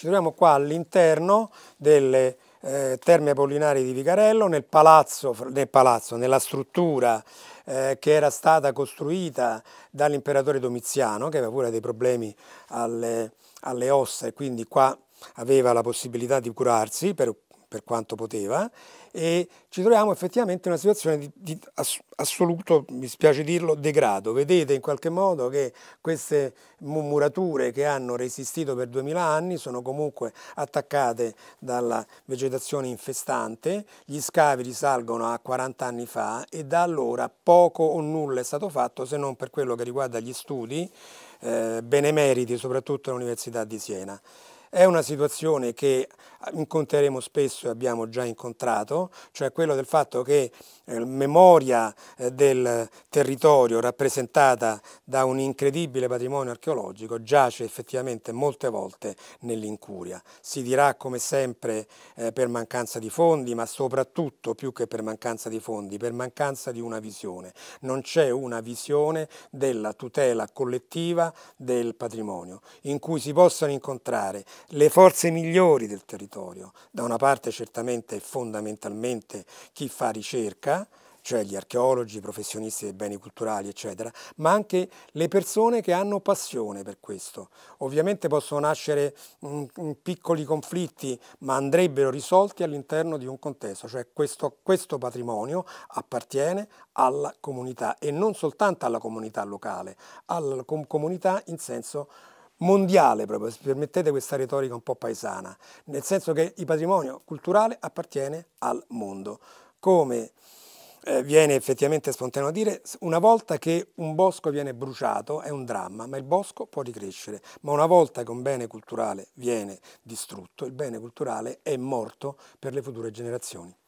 Ci troviamo qua all'interno delle eh, Terme Apollinari di Vicarello, nel palazzo, nel palazzo nella struttura eh, che era stata costruita dall'imperatore Domiziano, che aveva pure dei problemi alle, alle ossa e quindi qua aveva la possibilità di curarsi per per quanto poteva e ci troviamo effettivamente in una situazione di, di assoluto, mi spiace dirlo, degrado. Vedete in qualche modo che queste murature che hanno resistito per 2000 anni sono comunque attaccate dalla vegetazione infestante, gli scavi risalgono a 40 anni fa e da allora poco o nulla è stato fatto se non per quello che riguarda gli studi eh, benemeriti soprattutto all'Università di Siena. È una situazione che ah, incontreremo spesso e abbiamo già incontrato, cioè quello del fatto che eh, memoria eh, del territorio rappresentata da un incredibile patrimonio archeologico giace effettivamente molte volte nell'incuria. Si dirà come sempre eh, per mancanza di fondi, ma soprattutto più che per mancanza di fondi, per mancanza di una visione. Non c'è una visione della tutela collettiva del patrimonio in cui si possano incontrare le forze migliori del territorio. Da una parte certamente e fondamentalmente chi fa ricerca, cioè gli archeologi, i professionisti dei beni culturali, eccetera, ma anche le persone che hanno passione per questo. Ovviamente possono nascere mm, mm, piccoli conflitti, ma andrebbero risolti all'interno di un contesto, cioè questo, questo patrimonio appartiene alla comunità e non soltanto alla comunità locale, alla com comunità in senso mondiale proprio, se permettete questa retorica un po' paesana, nel senso che il patrimonio culturale appartiene al mondo, come eh, viene effettivamente spontaneo a dire, una volta che un bosco viene bruciato è un dramma, ma il bosco può ricrescere, ma una volta che un bene culturale viene distrutto, il bene culturale è morto per le future generazioni.